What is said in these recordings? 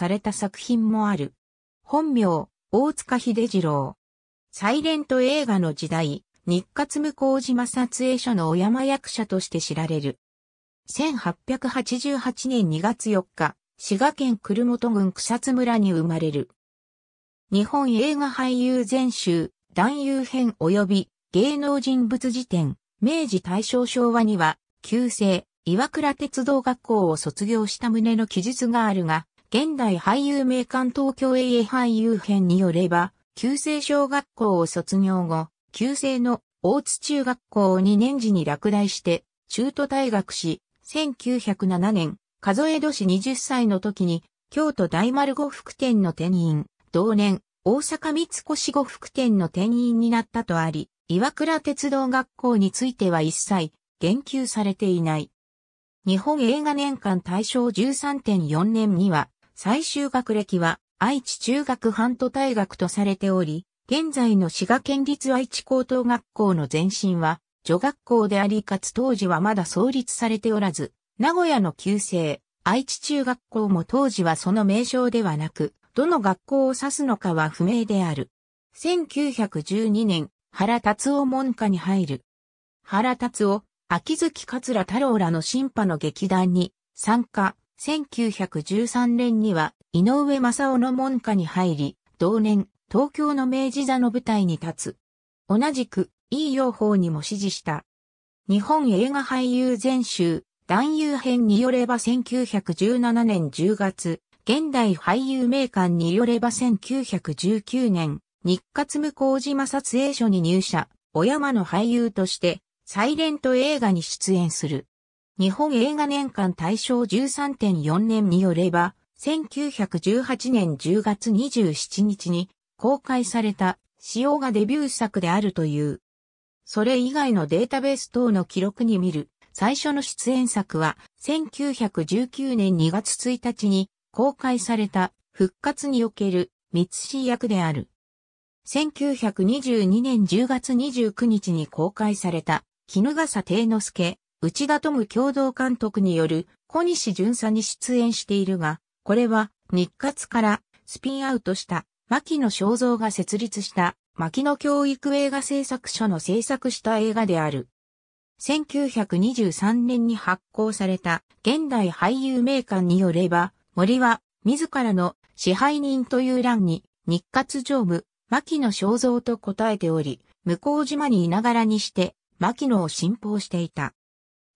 された作品もある。本名、大塚秀次郎。サイレント映画の時代、日活向島撮影所の小山役者として知られる。1888年2月4日、滋賀県久留本郡草津村に生まれる。日本映画俳優全集、男優編及び芸能人物辞典、明治大正昭和には、旧姓、岩倉鉄道学校を卒業した旨の記述があるが、現代俳優名館東京英遠俳優編によれば、旧制小学校を卒業後、旧制の大津中学校を2年時に落第して、中途退学し、1907年、数え年20歳の時に、京都大丸呉服店の店員、同年、大阪三越呉服店の店員になったとあり、岩倉鉄道学校については一切、言及されていない。日本映画年間大賞13.4年には、最終学歴は愛知中学半途大学とされており、現在の滋賀県立愛知高等学校の前身は女学校でありかつ当時はまだ創立されておらず、名古屋の旧姓、愛知中学校も当時はその名称ではなく、どの学校を指すのかは不明である。1912年、原達夫門下に入る。原達夫、秋月桂太郎らの審判の劇団に参加、1913年には井上正夫の門下に入り、同年、東京の明治座の舞台に立つ。同じく、いい用法にも支持した。日本映画俳優全集、男優編によれば1917年10月、現代俳優名館によれば1919年、日活向島撮影所に入社、小山の俳優として、サイレント映画に出演する。日本映画年間大賞13.4年によれば、1918年10月27日に公開された仕様がデビュー作であるという。それ以外のデータベース等の記録に見る最初の出演作は1919年2月1日に公開された復活における三つ役である。1922年10月29日に公開された絹笠定之助内田智共同監督による小西巡査に出演しているが、これは日活からスピンアウトした牧野正造が設立した牧野教育映画製作所の制作した映画である。1923年に発行された現代俳優名鑑によれば、森は自らの支配人という欄に日活常務、牧野正造と答えており、向島にいながらにして、牧野を信奉していた。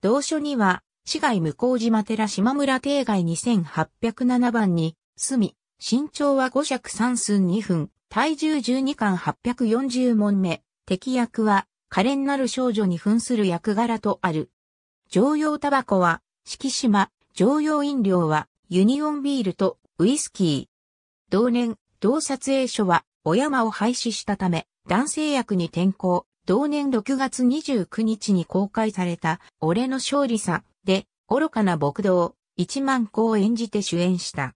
同書には、市外向島寺島村定外2807番に、住み、身長は5尺3寸2分、体重12巻840問目、敵役は、可憐なる少女に扮する役柄とある。常用タバコは、敷島、常用飲料は、ユニオンビールとウイスキー。同年、同撮影所は、小山を廃止したため、男性役に転向。同年6月29日に公開された、俺の勝利さ、で、愚かな牧道、一万個を演じて主演した。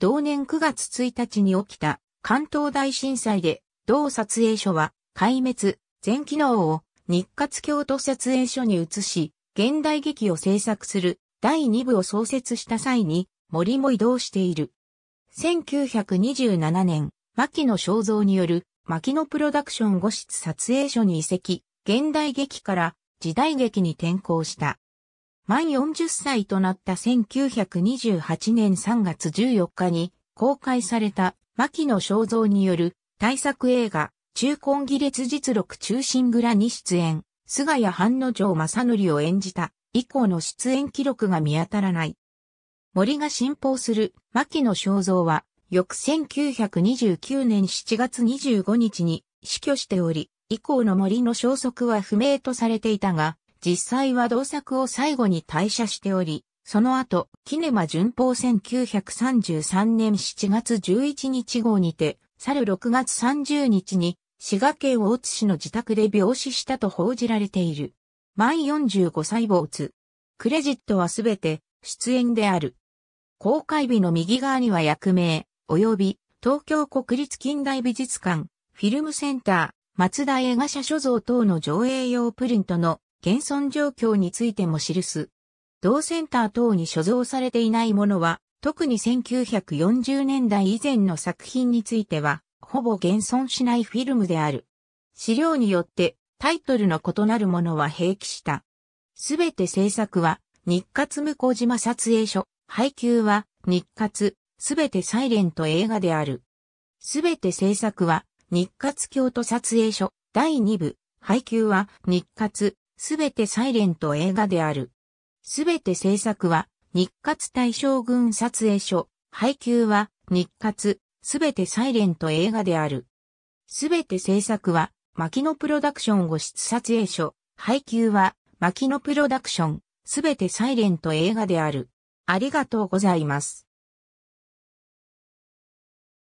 同年9月1日に起きた関東大震災で、同撮影所は壊滅、全機能を日活京都撮影所に移し、現代劇を制作する第2部を創設した際に森も移動している。1927年、牧野正像による牧野プロダクション五室撮影所に移籍、現代劇から時代劇に転向した。満40歳となった1928年3月14日に公開された牧野肖像による大作映画中根儀列実録中心蔵に出演、菅谷半之丞正則を演じた以降の出演記録が見当たらない。森が信奉する牧野肖像は翌1929年7月25日に死去しており、以降の森の消息は不明とされていたが、実際は同作を最後に退社しており、その後、キネマ巡報1933年7月11日号にて、去る6月30日に、滋賀県大津市の自宅で病死したと報じられている。満45歳没。クレジットはすべて、出演である。公開日の右側には役名、及び東京国立近代美術館、フィルムセンター、松田映画社所蔵等の上映用プリントの現存状況についても記す。同センター等に所蔵されていないものは、特に1940年代以前の作品については、ほぼ現存しないフィルムである。資料によってタイトルの異なるものは併記した。すべて制作は日活向島撮影所、配給は日活すべてサイレント映画である。すべて制作は、日活京都撮影所、第2部、配給は、日活、すべてサイレント映画である。すべて制作は、日活大将軍撮影所、配給は、日活、すべてサイレント映画である。すべて制作は、牧野プロダクションを室撮影所、配給は、牧野プロダクション、すべてサイレント映画である。ありがとうございます。